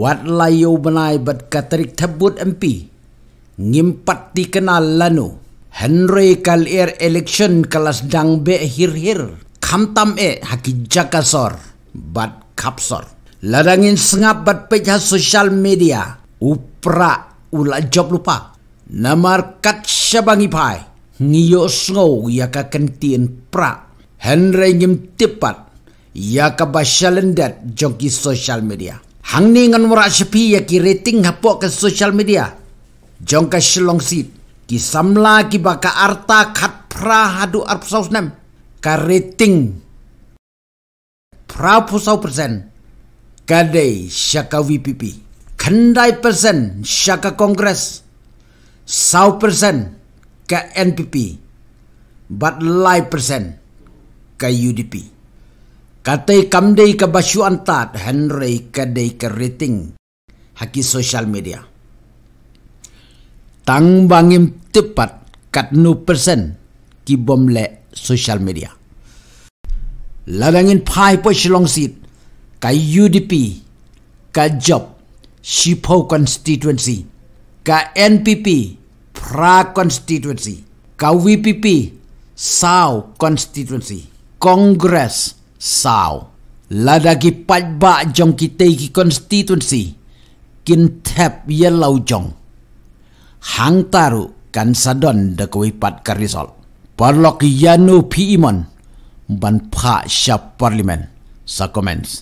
วัดลายโยบนายบัดกาตริกทบุตรเอ็มพีงิมปัตติกนัลลานุเฮนรีคัลเอร์เอเล็กชันคลาสดังเบฮิรฮิรคำตามเอฮักิจักสอร์บัดคับสอร์ลาดังอินสงับบัดเพจฮัสโซเชียลมีเดียอุปราอุลจบลุปะนามาร์คัตชบังิพายงิโยสโงยากาเคนตีนปราเฮนรีงิมติปัตยากาบาชัลเลนเดตจงกิโซเชียลมีเดีย Hang ni ngan murah sepi ya ki rating hapok ke social media. Jong ke shilong sit. Ki samla ki baka arta kat pra hadu arp saus nam. Ka rating. Pra pusau persen. Kadai syaka VPP. Kandai persen syaka kongres. Sau persen ke NPP. Bat lai persen ke UDP. Katai kamdei ke basyu antat, Henry kadei ke rating haki sosial media. Tang bangim tepat kat nu persen ki bom le sosial media. Ladangin pai po shilong sit ka UDP ka job Shipo constituency ka NPP pra constituency ka WPP Sao constituency Congress sao ladagi pat ba jong kite ki constituency kin tap ye lau jong hang taru kan sadon de koi pat ka result parlok yanu pi imon ban pha sha parliament sa comments